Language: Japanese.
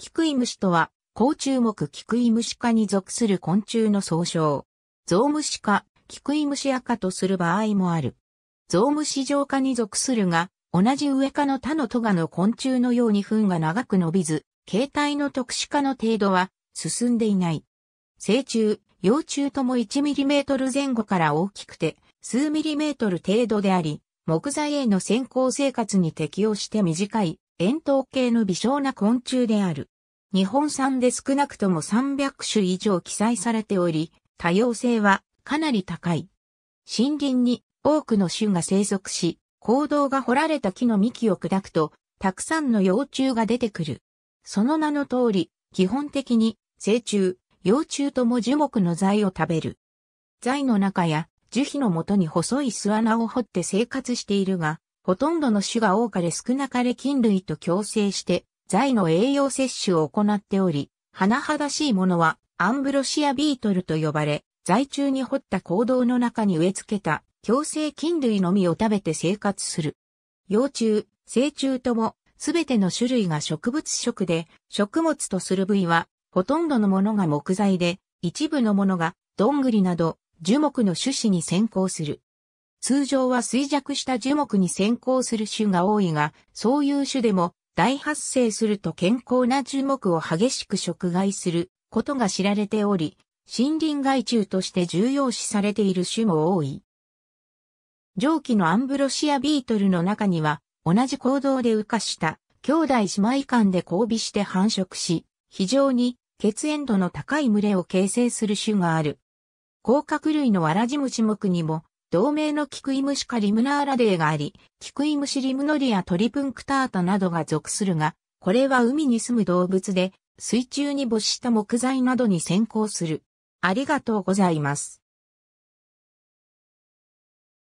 キクイムシとは、甲虫目キクイムシ科に属する昆虫の総称。ゾウムシ科、キクイムシ科とする場合もある。ゾウムシ上科に属するが、同じ上科の他のトガの昆虫のように糞が長く伸びず、形態の特殊化の程度は進んでいない。成虫、幼虫とも 1mm 前後から大きくて、数ミリメートル程度であり、木材への先行生活に適応して短い円筒形の微小な昆虫である。日本産で少なくとも300種以上記載されており、多様性はかなり高い。森林に多くの種が生息し、行動が掘られた木の幹を砕くと、たくさんの幼虫が出てくる。その名の通り、基本的に、成虫、幼虫とも樹木の材を食べる。材の中や樹皮のもとに細い巣穴を掘って生活しているが、ほとんどの種が多かれ少なかれ菌類と共生して、材の栄養摂取を行っており、甚だしいものはアンブロシアビートルと呼ばれ、在中に掘った行動の中に植え付けた共生菌類のみを食べて生活する。幼虫、成虫とも、すべての種類が植物食で、食物とする部位は、ほとんどのものが木材で、一部のものが、どんぐりなど、樹木の種子に先行する。通常は衰弱した樹木に先行する種が多いが、そういう種でも大発生すると健康な樹木を激しく食害することが知られており、森林害虫として重要視されている種も多い。上記のアンブロシアビートルの中には、同じ行動で羽化した兄弟姉妹間で交尾して繁殖し、非常に血縁度の高い群れを形成する種がある。甲殻類のわらじ虫目にも同名のキクイムシカリムナーラデーがあり、キクイムシリムノリやトリプンクタータなどが属するが、これは海に住む動物で、水中に没した木材などに先行する。ありがとうございます。